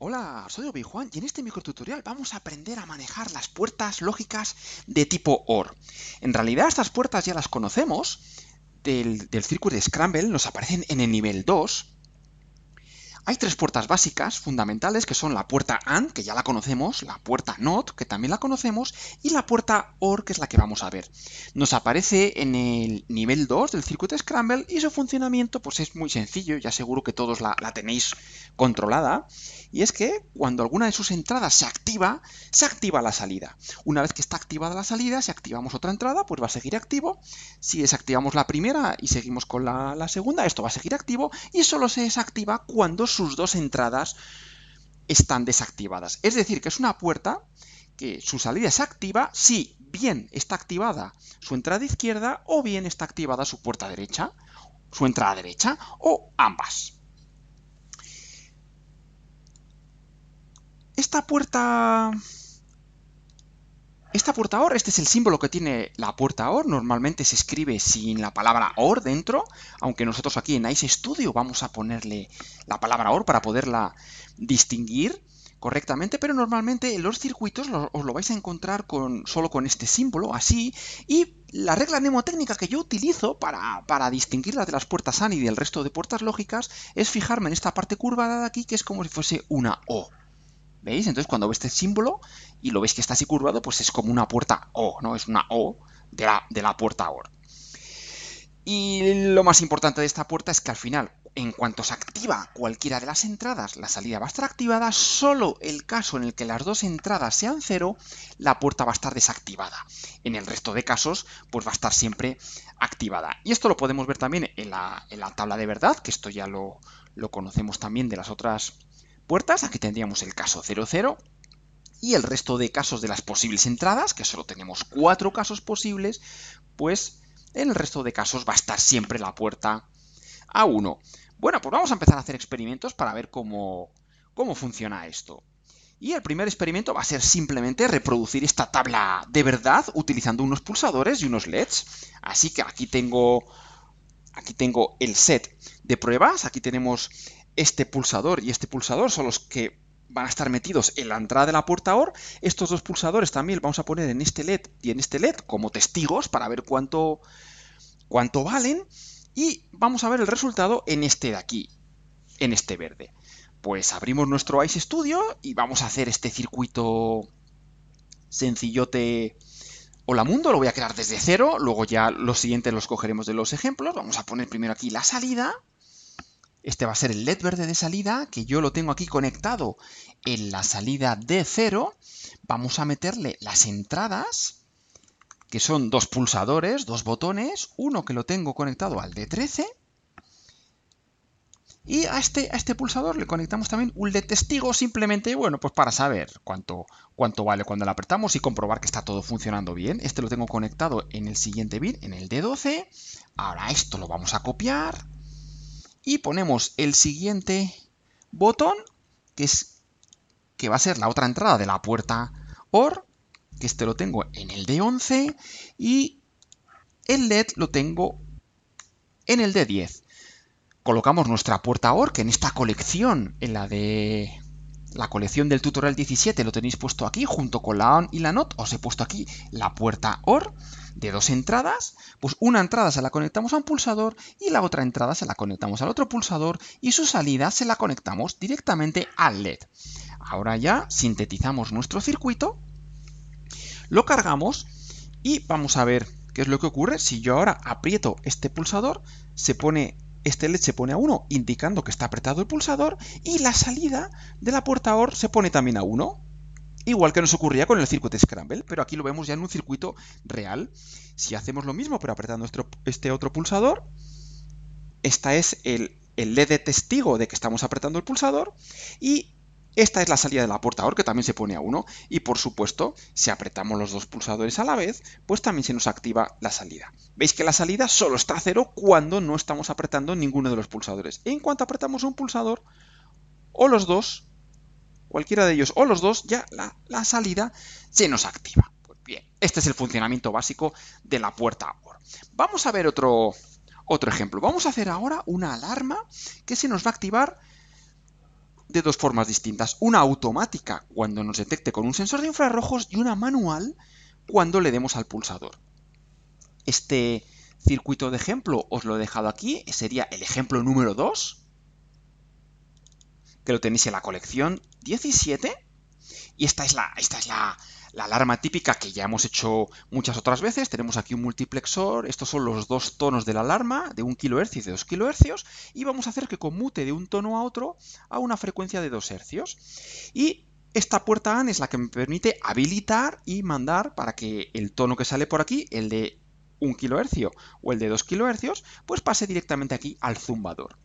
Hola, soy Obi-Juan y en este microtutorial vamos a aprender a manejar las puertas lógicas de tipo OR. En realidad estas puertas ya las conocemos del, del círculo de Scramble, nos aparecen en el nivel 2, hay tres puertas básicas fundamentales que son la puerta AND, que ya la conocemos, la puerta NOT, que también la conocemos, y la puerta OR, que es la que vamos a ver. Nos aparece en el nivel 2 del circuito Scramble y su funcionamiento pues es muy sencillo, ya seguro que todos la, tenéis controlada, y es que cuando alguna de sus entradas se activa, se activa la salida. Una vez que está activada la salida, si activamos otra entrada, pues va a seguir activo. Si desactivamos la primera y seguimos con la, la segunda, esto va a seguir activo y solo se desactiva cuando sus dos entradas están desactivadas. Es decir, que es una puerta que su salida es activa si bien está activada su entrada izquierda o bien está activada su puerta derecha, su entrada derecha o ambas. Esta puerta esta puerta OR, este es el símbolo que tiene la puerta OR, normalmente se escribe sin la palabra OR dentro, aunque nosotros aquí en Ice Studio vamos a ponerle la palabra OR para poderla distinguir correctamente, pero normalmente en los circuitos os lo vais a encontrar con, solo con este símbolo, así, y la regla mnemotécnica que yo utilizo para, distinguirla de las puertas AND y del resto de puertas lógicas es fijarme en esta parte curvada de aquí, que es como si fuese una O. ¿Veis? Entonces cuando veis este símbolo y lo veis que está así curvado, pues es como una puerta O, ¿no? Es una O de la, de la puerta OR. Y lo más importante de esta puerta es que al final, en cuanto se activa cualquiera de las entradas, la salida va a estar activada, solo el caso en el que las dos entradas sean cero, la puerta va a estar desactivada. En el resto de casos, pues va a estar siempre activada. Y esto lo podemos ver también en la, tabla de verdad, que esto ya lo, lo conocemos también de las otras puertas, aquí tendríamos el caso 00, y el resto de casos de las posibles entradas, que solo tenemos cuatro casos posibles, pues en el resto de casos va a estar siempre la puerta A1. Bueno, pues vamos a empezar a hacer experimentos para ver cómo, cómo funciona esto. Y el primer experimento va a ser simplemente reproducir esta tabla de verdad utilizando unos pulsadores y unos LEDs. Así que aquí tengo, aquí tengo el set de pruebas, aquí tenemos este pulsador y este pulsador son los que van a estar metidos en la entrada de la puerta OR. Estos dos pulsadores también los vamos a poner en este LED y en este LED como testigos para ver cuánto, cuánto valen. Y vamos a ver el resultado en este de aquí, en este verde. Pues abrimos nuestro Ice Studio y vamos a hacer este circuito sencillote Hola Mundo, lo voy a crear desde cero, luego ya los siguientes los cogeremos de los ejemplos. Vamos a poner primero aquí la salida, este va a ser el LED verde de salida, que yo lo tengo aquí conectado en la salida d 0. Vamos a meterle las entradas, que son dos pulsadores, dos botones, uno que lo tengo conectado al d 13. Y a este, este pulsador le conectamos también un LED testigo, simplemente, bueno, pues para saber cuánto, cuánto vale cuando lo apretamos y comprobar que está todo funcionando bien. Este lo tengo conectado en el siguiente bit, en el D12. Ahora esto lo vamos a copiar y ponemos el siguiente botón, que, es, que va a ser la otra entrada de la puerta OR, que este lo tengo en el d 11 y el LED lo tengo en el d 10. Colocamos nuestra puerta OR, que en esta colección, en la de la colección del tutorial 17, lo tenéis puesto aquí, junto con la ON y la NOT, os he puesto aquí la puerta OR de dos entradas, pues una entrada se la conectamos a un pulsador y la otra entrada se la conectamos al otro pulsador y su salida se la conectamos directamente al LED. Ahora ya sintetizamos nuestro circuito, lo cargamos y vamos a ver qué es lo que ocurre. Si yo ahora aprieto este pulsador, se pone este LED se pone a 1 indicando que está apretado el pulsador y la salida de la puerta OR se pone también a 1. Igual que nos ocurría con el circuito de Scramble, pero aquí lo vemos ya en un circuito real. Si hacemos lo mismo, pero apretando este, este otro pulsador, esta es el, LED de testigo de que estamos apretando el pulsador y esta es la salida del aportador que también se pone a uno. y por supuesto si apretamos los dos pulsadores a la vez pues también se nos activa la salida. Veis que la salida solo está a cero cuando no estamos apretando ninguno de los pulsadores. En cuanto apretamos un pulsador o los dos cualquiera de ellos o los dos, ya la, salida se nos activa. Pues bien, este es el funcionamiento básico de la puerta Vamos a ver otro, otro ejemplo. Vamos a hacer ahora una alarma que se nos va a activar de dos formas distintas. Una automática cuando nos detecte con un sensor de infrarrojos y una manual cuando le demos al pulsador. Este circuito de ejemplo os lo he dejado aquí, sería el ejemplo número 2, que lo tenéis en la colección 17. Y esta es la, esta es la, la alarma típica que ya hemos hecho muchas otras veces. Tenemos aquí un multiplexor, estos son los dos tonos de la alarma, de 1 kHz y de 2 kHz, y vamos a hacer que conmute de un tono a otro a una frecuencia de 2 Hz. Y esta puerta AN es la que me permite habilitar y mandar para que el tono que sale por aquí, el de 1 kHz o el de 2 kHz, pues pase directamente aquí al zumbador.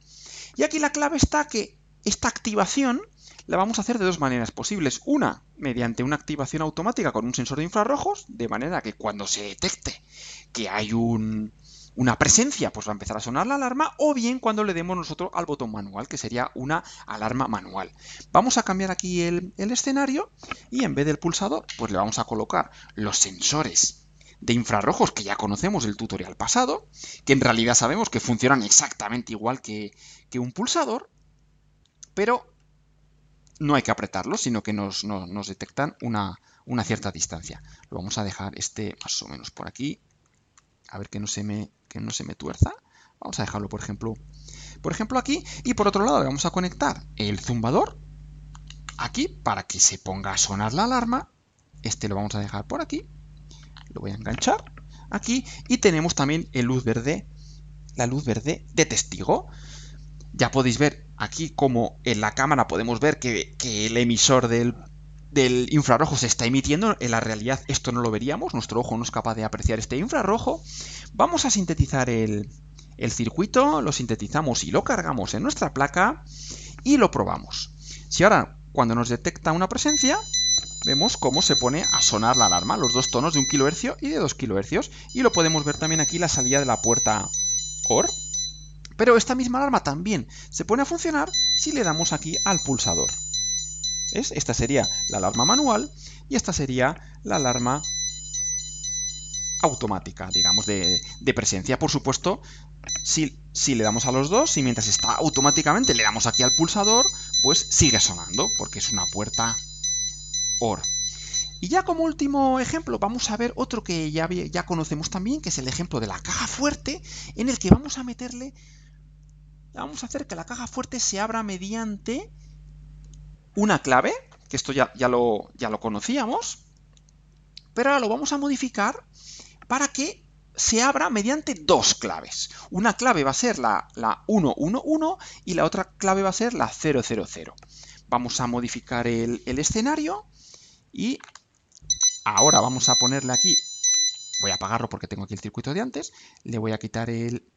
Y aquí la clave está que esta activación la vamos a hacer de dos maneras posibles. Una, mediante una activación automática con un sensor de infrarrojos, de manera que cuando se detecte que hay una presencia, pues va a empezar a sonar la alarma, o bien cuando le demos nosotros al botón manual, que sería una alarma manual. Vamos a cambiar aquí el, escenario y en vez del pulsador, pues le vamos a colocar los sensores de infrarrojos que ya conocemos del tutorial pasado, que en realidad sabemos que funcionan exactamente igual que un pulsador, pero no hay que apretarlo, sino que nos, detectan una, cierta distancia. Lo vamos a dejar este más o menos por aquí, a ver que no se me, que no se me tuerza. Vamos a dejarlo, por ejemplo, por ejemplo aquí. Y por otro lado le vamos a conectar el zumbador aquí para que se ponga a sonar la alarma. Este lo vamos a dejar por aquí. Lo voy a enganchar aquí. Y tenemos también el luz verde, la luz verde de testigo. Ya podéis ver Aquí como en la cámara podemos ver que, el emisor del, infrarrojo se está emitiendo, en la realidad esto no lo veríamos, nuestro ojo no es capaz de apreciar este infrarrojo. Vamos a sintetizar el, circuito, lo sintetizamos y lo cargamos en nuestra placa y lo probamos. Si ahora cuando nos detecta una presencia, vemos cómo se pone a sonar la alarma, los dos tonos de 1 kHz y de 2 kHz. Y lo podemos ver también aquí la salida de la puerta OR. Pero esta misma alarma también se pone a funcionar si le damos aquí al pulsador. Es Esta sería la alarma manual y esta sería la alarma automática, digamos, de, presencia. Por supuesto, si, si, le damos a los dos y mientras está automáticamente le damos aquí al pulsador, pues sigue sonando porque es una puerta OR. Y ya como último ejemplo vamos a ver otro que ya, ya conocemos también, que es el ejemplo de la caja fuerte, en el que vamos a meterle vamos a hacer que la caja fuerte se abra mediante una clave, que esto ya, ya, lo, ya lo conocíamos, pero ahora lo vamos a modificar para que se abra mediante dos claves. Una clave va a ser la, 111 y la otra clave va a ser la 000. Vamos a modificar el, escenario y ahora vamos a ponerle aquí, voy a apagarlo porque tengo aquí el circuito de antes, le voy a quitar el,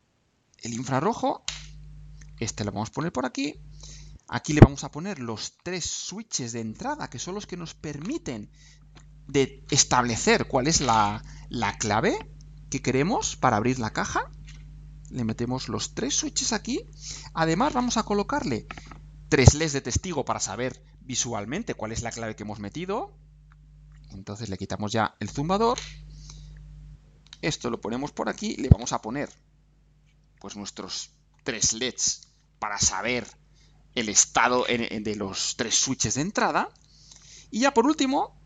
el infrarrojo este lo vamos a poner por aquí. Aquí le vamos a poner los tres switches de entrada, que son los que nos permiten de establecer cuál es la, la clave que queremos para abrir la caja. Le metemos los tres switches aquí. Además vamos a colocarle tres LEDs de testigo para saber visualmente cuál es la clave que hemos metido. Entonces le quitamos ya el zumbador. Esto lo ponemos por aquí. Le vamos a poner pues nuestros tres LEDs para saber el estado de los tres switches de entrada. Y ya por último,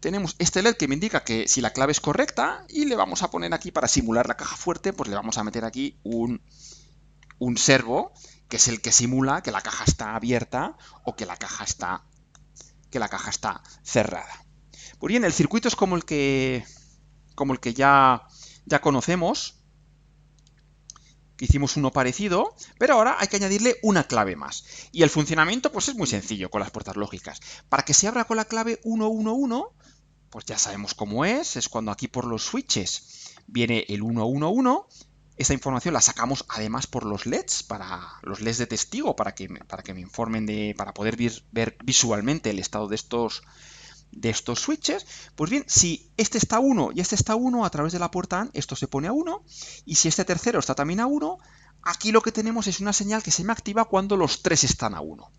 tenemos este LED que me indica que si la clave es correcta y le vamos a poner aquí para simular la caja fuerte, pues le vamos a meter aquí un, un servo, que es el que simula que la caja está abierta o que la caja está, que la caja está cerrada. Pues bien, el circuito es como el que, como el que ya, ya conocemos hicimos uno parecido, pero ahora hay que añadirle una clave más. Y el funcionamiento pues es muy sencillo con las puertas lógicas. Para que se abra con la clave 111, pues ya sabemos cómo es, es cuando aquí por los switches viene el 111, esta información la sacamos además por los LEDs, para los LEDs de testigo, para que, para que me informen de, para poder ver visualmente el estado de estos de estos switches, pues bien, si este está a 1 y este está a 1 a través de la puerta AND, esto se pone a 1, y si este tercero está también a 1, aquí lo que tenemos es una señal que se me activa cuando los tres están a 1.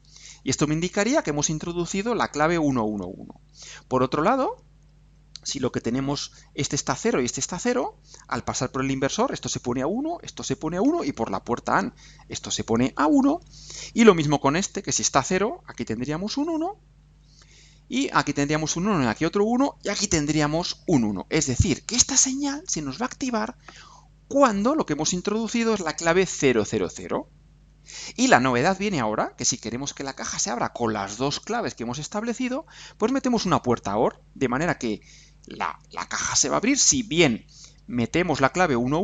Y esto me indicaría que hemos introducido la clave 111. Por otro lado, si lo que tenemos, este está a 0 y este está a 0, al pasar por el inversor, esto se pone a 1, esto se pone a 1, y por la puerta AND, esto se pone a 1, y lo mismo con este, que si está a 0, aquí tendríamos un 1, y aquí tendríamos un 1, aquí otro 1 y aquí tendríamos un 1. Es decir, que esta señal se nos va a activar cuando lo que hemos introducido es la clave 000. Y la novedad viene ahora, que si queremos que la caja se abra con las dos claves que hemos establecido, pues metemos una puerta OR, de manera que la, la caja se va a abrir si bien metemos la clave 11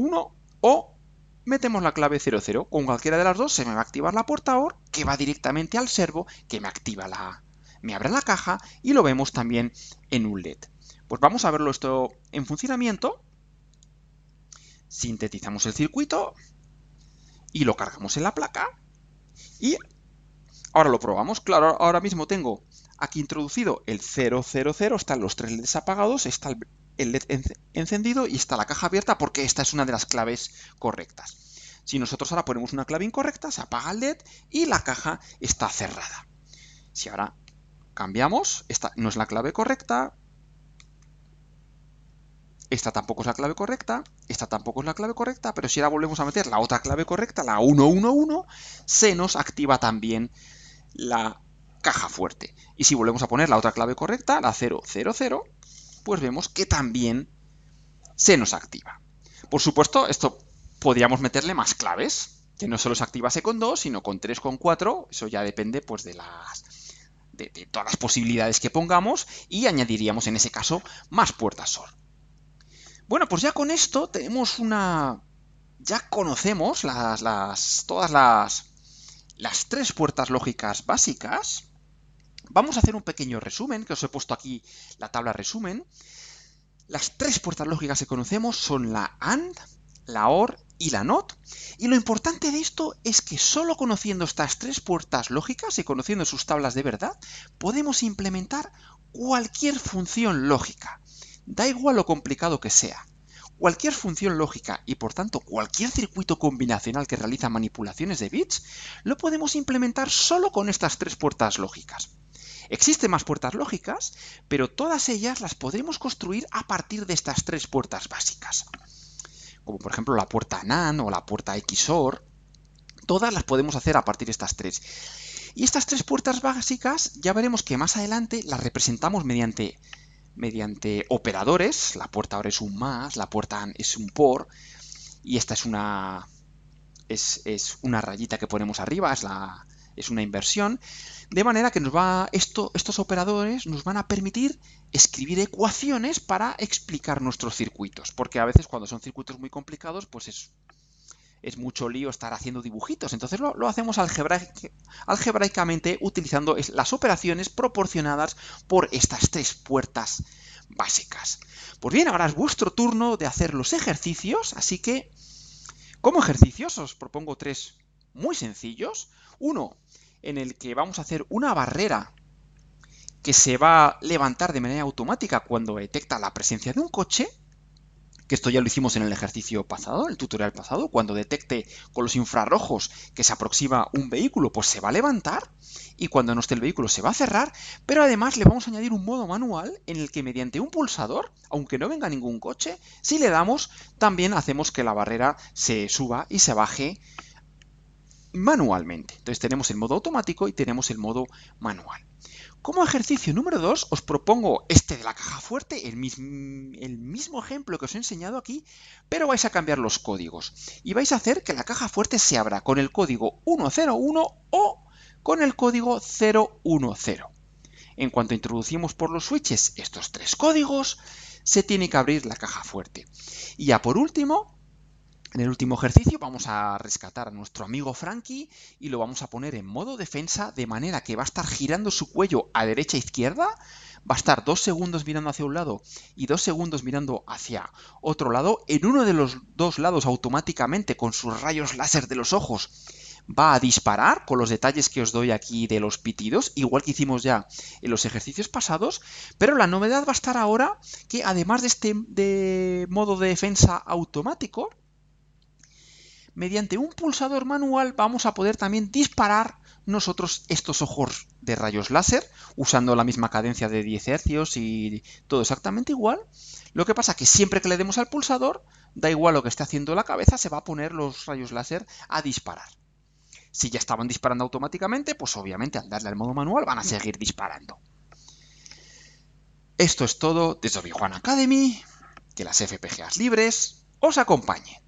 o metemos la clave 00. Con cualquiera de las dos se me va a activar la puerta OR, que va directamente al servo, que me activa la, me abre la caja y lo vemos también en un LED. Pues vamos a verlo esto en funcionamiento. Sintetizamos el circuito y lo cargamos en la placa. Y ahora lo probamos. Claro, ahora mismo tengo aquí introducido el 000, están los tres LEDs apagados, está el LED encendido y está la caja abierta porque esta es una de las claves correctas. Si nosotros ahora ponemos una clave incorrecta, se apaga el LED y la caja está cerrada. Si ahora cambiamos, esta no es la clave correcta, esta tampoco es la clave correcta, esta tampoco es la clave correcta, pero si ahora volvemos a meter la otra clave correcta, la 111, se nos activa también la caja fuerte. Y si volvemos a poner la otra clave correcta, la 000, pues vemos que también se nos activa. Por supuesto, esto podríamos meterle más claves, que no solo se activase con 2, sino con 3, con 4, eso ya depende pues de las de, todas las posibilidades que pongamos y añadiríamos en ese caso más puertas SOR. Bueno, pues ya con esto tenemos una... Ya conocemos las, las, todas las, las tres puertas lógicas básicas. Vamos a hacer un pequeño resumen, que os he puesto aquí la tabla resumen. Las tres puertas lógicas que conocemos son la AND, la OR y la NOT. Y lo importante de esto es que solo conociendo estas tres puertas lógicas y conociendo sus tablas de verdad, podemos implementar cualquier función lógica. Da igual lo complicado que sea. Cualquier función lógica y por tanto cualquier circuito combinacional que realiza manipulaciones de bits, lo podemos implementar solo con estas tres puertas lógicas. Existen más puertas lógicas, pero todas ellas las podremos construir a partir de estas tres puertas básicas como por ejemplo la puerta NAND o la puerta XOR, todas las podemos hacer a partir de estas tres. Y estas tres puertas básicas ya veremos que más adelante las representamos mediante, mediante operadores. La puerta ahora es un más, la puerta es un por, y esta es una, es, es una rayita que ponemos arriba, es la, es una inversión, de manera que nos va, estos operadores nos van a permitir escribir ecuaciones para explicar nuestros circuitos, porque a veces cuando son circuitos muy complicados, pues es, es mucho lío estar haciendo dibujitos, entonces lo, lo hacemos algebraicamente utilizando las operaciones proporcionadas por estas tres puertas básicas. Pues bien, ahora es vuestro turno de hacer los ejercicios, así que como ejercicios os propongo tres muy sencillos. Uno, en el que vamos a hacer una barrera que se va a levantar de manera automática cuando detecta la presencia de un coche, que esto ya lo hicimos en el ejercicio pasado, el tutorial pasado, cuando detecte con los infrarrojos que se aproxima un vehículo, pues se va a levantar y cuando no esté el vehículo se va a cerrar, pero además le vamos a añadir un modo manual en el que mediante un pulsador, aunque no venga ningún coche, si le damos, también hacemos que la barrera se suba y se baje manualmente. Entonces tenemos el modo automático y tenemos el modo manual. Como ejercicio número 2 os propongo este de la caja fuerte, el mismo, el mismo ejemplo que os he enseñado aquí, pero vais a cambiar los códigos y vais a hacer que la caja fuerte se abra con el código 101 o con el código 010. En cuanto introducimos por los switches estos tres códigos, se tiene que abrir la caja fuerte. Y ya por último, en el último ejercicio vamos a rescatar a nuestro amigo Frankie y lo vamos a poner en modo defensa de manera que va a estar girando su cuello a derecha e izquierda, va a estar dos segundos mirando hacia un lado y dos segundos mirando hacia otro lado. En uno de los dos lados automáticamente con sus rayos láser de los ojos va a disparar con los detalles que os doy aquí de los pitidos, igual que hicimos ya en los ejercicios pasados, pero la novedad va a estar ahora que además de este de modo de defensa automático, mediante un pulsador manual vamos a poder también disparar nosotros estos ojos de rayos láser, usando la misma cadencia de 10 Hz y todo exactamente igual. Lo que pasa es que siempre que le demos al pulsador, da igual lo que esté haciendo la cabeza, se va a poner los rayos láser a disparar. Si ya estaban disparando automáticamente, pues obviamente al darle al modo manual van a seguir disparando. Esto es todo desde Obi Juan Academy. Que las FPGAs libres os acompañen.